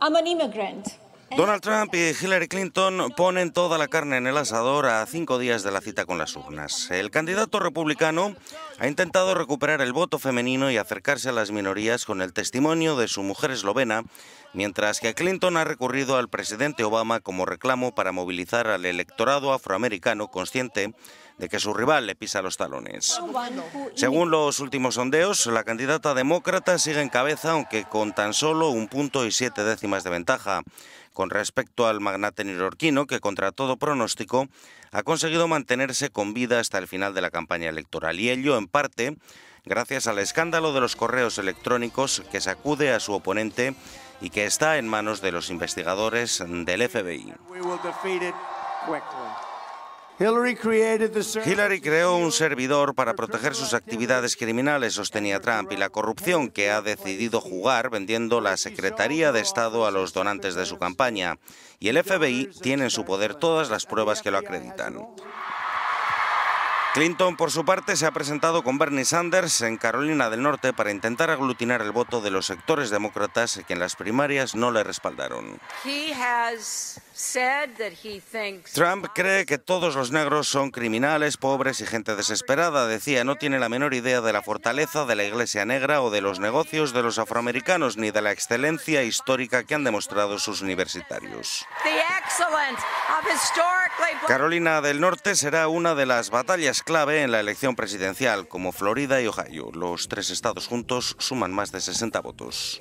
Donald Trump y Hillary Clinton ponen toda la carne en el asador a cinco días de la cita con las urnas. El candidato republicano ha intentado recuperar el voto femenino y acercarse a las minorías con el testimonio de su mujer eslovena, mientras que Clinton ha recurrido al presidente Obama como reclamo para movilizar al electorado afroamericano consciente de que su rival le pisa los talones. Según los últimos sondeos, la candidata demócrata sigue en cabeza, aunque con tan solo un punto y siete décimas de ventaja con respecto al magnate neoyorquino, que contra todo pronóstico ha conseguido mantenerse con vida hasta el final de la campaña electoral. Y ello, en parte, gracias al escándalo de los correos electrónicos que sacude a su oponente y que está en manos de los investigadores del FBI. Hillary creó un servidor para proteger sus actividades criminales, sostenía Trump, y la corrupción que ha decidido jugar vendiendo la Secretaría de Estado a los donantes de su campaña. Y el FBI tiene en su poder todas las pruebas que lo acreditan. Clinton, por su parte, se ha presentado con Bernie Sanders en Carolina del Norte para intentar aglutinar el voto de los sectores demócratas que en las primarias no le respaldaron. Trump cree que todos los negros son criminales, pobres y gente desesperada. Decía, no tiene la menor idea de la fortaleza de la iglesia negra o de los negocios de los afroamericanos, ni de la excelencia histórica que han demostrado sus universitarios. Carolina del Norte será una de las batallas clave en la elección presidencial, como Florida y Ohio. Los tres estados juntos suman más de 60 votos.